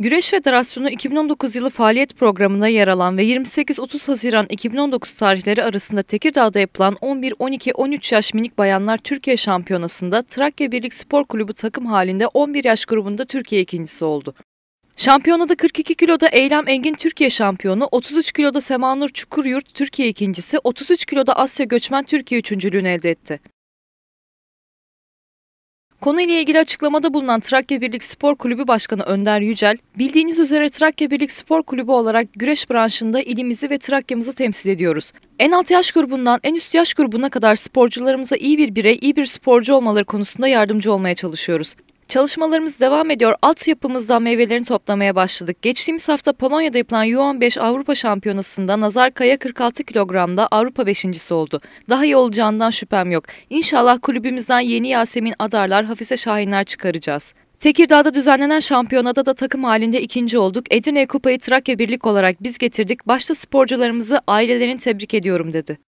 Güreş Federasyonu 2019 yılı faaliyet programına yer alan ve 28-30 Haziran 2019 tarihleri arasında Tekirdağ'da yapılan 11, 12, 13 yaş minik bayanlar Türkiye Şampiyonası'nda Trakya Birlik Spor Kulübü takım halinde 11 yaş grubunda Türkiye ikincisi oldu. Şampiyonada 42 kiloda Eylem Engin Türkiye şampiyonu, 33 kiloda Semanur Çukuryurt Türkiye ikincisi, 33 kiloda Asya Göçmen Türkiye üçüncülüğünü elde etti. Konuyla ilgili açıklamada bulunan Trakya Birlik Spor Kulübü Başkanı Önder Yücel, bildiğiniz üzere Trakya Birlik Spor Kulübü olarak güreş branşında ilimizi ve Trakya'mızı temsil ediyoruz. En alt yaş grubundan en üst yaş grubuna kadar sporcularımıza iyi bir birey, iyi bir sporcu olmaları konusunda yardımcı olmaya çalışıyoruz. Çalışmalarımız devam ediyor. Altyapımızdan meyvelerini toplamaya başladık. Geçtiğimiz hafta Polonya'da yapılan U15 Avrupa Şampiyonası'nda Nazar Kaya 46 kilogramda Avrupa beşincisi oldu. Daha iyi olacağından şüphem yok. İnşallah kulübümüzden yeni Yasemin Adarlar, Hafize Şahinler çıkaracağız. Tekirdağ'da düzenlenen şampiyonada da takım halinde ikinci olduk. Edirne Kupayı Trakya Birlik olarak biz getirdik. Başta sporcularımızı ailelerini tebrik ediyorum dedi.